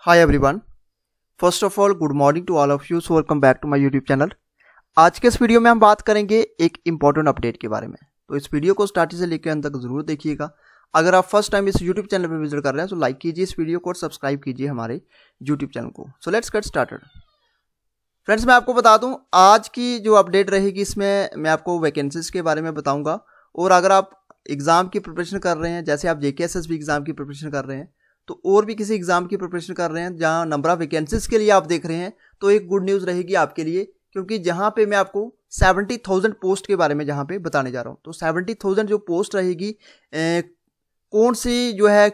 hi everyone first of all good morning to all of you so welcome back to my YouTube channel आज के इस video में हम बात करेंगे एक इंपॉर्टेंट अपडेट के बारे में तो इस वीडियो को स्टार्टिंग से लेकर अंत तक जरूर देखिएगा अगर आप फर्स्ट टाइम इस यूट्यूब चैनल पर विजिट कर रहे हैं तो लाइक कीजिए इस वीडियो को और सब्सक्राइब कीजिए हमारे यूट्यूब चैनल को so let's get started friends मैं आपको बता दूँ आज की जो अपडेट रहेगी इसमें मैं आपको वैकेंसीज के बारे में बताऊँगा और अगर आप एग्ज़ाम की प्रिपरेशन कर रहे हैं जैसे आप जे एग्ज़ाम की प्रिपरेशन कर रहे हैं तो और भी किसी एग्ज़ाम की प्रिपरेशन कर रहे हैं जहाँ नंबर ऑफ़ वैकेंसीज के लिए आप देख रहे हैं तो एक गुड न्यूज़ रहेगी आपके लिए क्योंकि जहाँ पे मैं आपको सेवेंटी थाउजेंड पोस्ट के बारे में जहाँ पे बताने जा रहा हूँ तो सेवेंटी थाउजेंड जो पोस्ट रहेगी कौन सी जो है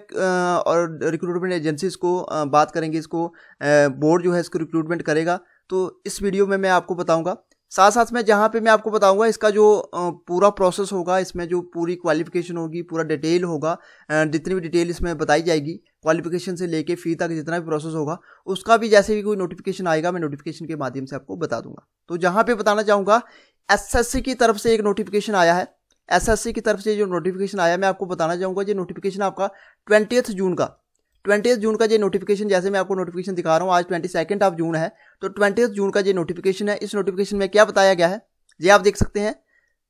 और रिक्रूटमेंट एजेंसीज को बात करेंगे इसको बोर्ड जो है इसको रिक्रूटमेंट करेगा तो इस वीडियो में मैं आपको बताऊँगा साथ साथ में जहाँ पे मैं आपको बताऊंगा इसका जो पूरा प्रोसेस होगा इसमें जो पूरी क्वालिफिकेशन होगी पूरा डिटेल होगा जितनी भी डिटेल इसमें बताई जाएगी क्वालिफिकेशन से लेके फ़ी तक जितना भी प्रोसेस होगा उसका भी जैसे भी कोई नोटिफिकेशन आएगा मैं नोटिफिकेशन के माध्यम से आपको बता दूंगा तो जहाँ पे बताना चाहूँगा एस की तरफ से एक नोटिफिकेशन आया है एस की तरफ से जो नोटिफिकेशन आया मैं आपको बताना चाहूँगा ये नोटिफिकेशन आपका ट्वेंटी जून का ट्वेंटी जून का ये नोटिफिकेशन जैसे मैं आपको नोटिफिकेशन दिखा रहा हूँ आज ट्वेंटी सेकेंड ऑफ जून है तो ट्वेंटी जून का ये नोटिफिकेशन है इस नोटिफिकेशन में क्या बताया गया है ये आप देख सकते हैं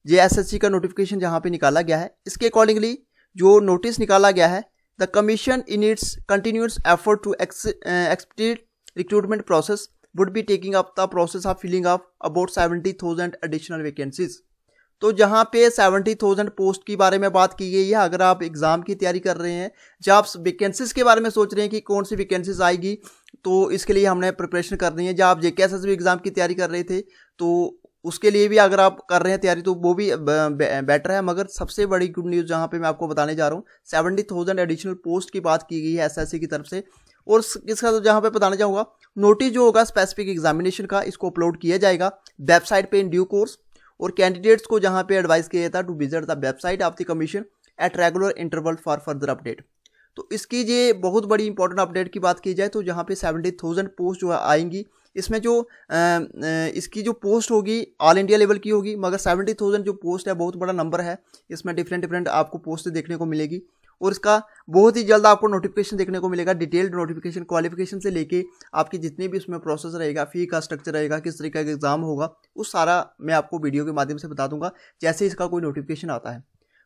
जे सी का नोटिफिकेशन जहाँ पर निकाला गया है इसके अकॉर्डिंगली जो नोटिस निकाला गया है the commission in its continuous effort to expedite recruitment process would be taking up the process of filling up about seventy thousand additional vacancies तो जहाँ पे सेवेंटी थाउजेंड पोस्ट के बारे में बात की गई है अगर आप एग्ज़ाम की तैयारी कर रहे हैं जब आप वैकेंसीज के बारे में सोच रहे हैं कि कौन सी वैकेंसीज आएगी तो इसके लिए हमने प्रिपरेशन करनी है जब आप जे के एस एग्ज़ाम की तैयारी कर रहे थे तो उसके लिए भी अगर आप कर रहे हैं तैयारी तो वो भी बेटर है मगर सबसे बड़ी गुड न्यूज़ जहाँ पर मैं आपको बताने जा रहा हूँ सेवेंटी थाउजेंड एडिशनल पोस्ट की बात की गई है एस की तरफ से और इसका तो जहाँ पे बताना चाहूँगा नोटिस जो होगा स्पेसिफिक एग्जामिनेशन का इसको अपलोड किया जाएगा वेबसाइट पे इन ड्यू कोर्स और कैंडिडेट्स को जहाँ पे एडवाइस किया जाता है to visit the website of the commission at regular interval for further update तो इसकी ये बहुत बड़ी इंपॉर्टेंट अपडेट की बात की जाए तो जहाँ पे सेवेंटी थाउजेंड पोस्ट जो है आएंगी इसमें जो आ, इसकी जो पोस्ट होगी ऑल इंडिया लेवल की होगी मगर सेवेंटी थाउजेंड जो पोस्ट है बहुत बड़ा नंबर है इसमें डिफरेंट डिफरेंट आपको पोस्ट देखने को मिलेगी और इसका बहुत ही जल्द आपको नोटिफिकेशन देखने को मिलेगा डिटेल्ड नोटिफिकेशन क्वालिफिकेशन से लेके आपकी जितनी भी उसमें प्रोसेस रहेगा फी का स्ट्रक्चर रहेगा किस तरीके का एग्जाम होगा उस सारा मैं आपको वीडियो के माध्यम से बता दूंगा जैसे इसका कोई नोटिफिकेशन आता है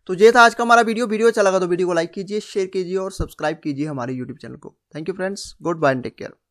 तो ये था आज का हमारा वीडियो वीडियो अच्छा लगा तो वीडियो को लाइक कीजिए शेयर कीजिए और सब्सक्राइब कीजिए हमारे यूट्यूब चैनल को thank you friends good bye and take care